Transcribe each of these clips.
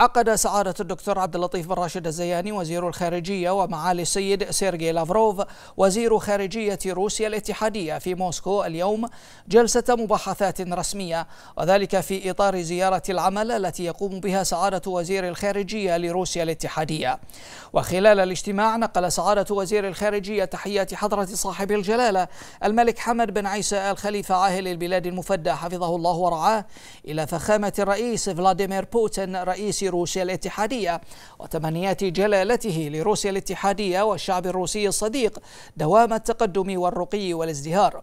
عقد سعادة الدكتور عبد اللطيف بن راشد الزياني وزير الخارجية ومعالي السيد سيرجي لافروف وزير خارجية روسيا الاتحادية في موسكو اليوم جلسة مباحثات رسمية وذلك في إطار زيارة العمل التي يقوم بها سعادة وزير الخارجية لروسيا الاتحادية وخلال الاجتماع نقل سعادة وزير الخارجية تحيات حضرة صاحب الجلالة الملك حمد بن عيسى الخليفة عاهل البلاد المفدى حفظه الله ورعاه إلى فخامة الرئيس فلاديمير بوتين رئيس روسيا الاتحادية وتمنيات جلالته لروسيا الاتحادية والشعب الروسي الصديق دوام التقدم والرقي والازدهار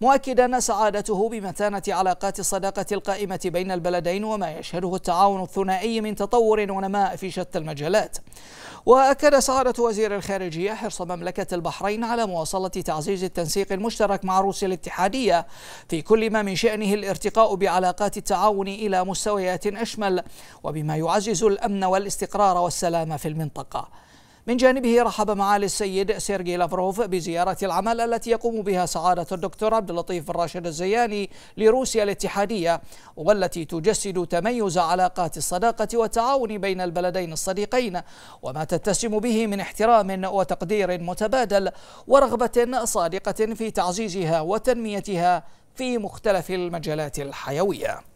مؤكدا سعادته بمتانة علاقات الصداقة القائمة بين البلدين وما يشهده التعاون الثنائي من تطور ونماء في شتى المجالات وأكد سعادة وزير الخارجية حرص مملكة البحرين على مواصلة تعزيز التنسيق المشترك مع روسيا الاتحادية في كل ما من شأنه الارتقاء بعلاقات التعاون إلى مستويات أشمل وبما يعزز الأمن والاستقرار والسلام في المنطقة من جانبه رحب معالي السيد سيرجي لافروف بزيارة العمل التي يقوم بها سعادة الدكتور عبد اللطيف الراشد الزياني لروسيا الاتحادية والتي تجسد تميز علاقات الصداقة والتعاون بين البلدين الصديقين وما تتسم به من احترام وتقدير متبادل ورغبة صادقة في تعزيزها وتنميتها في مختلف المجالات الحيوية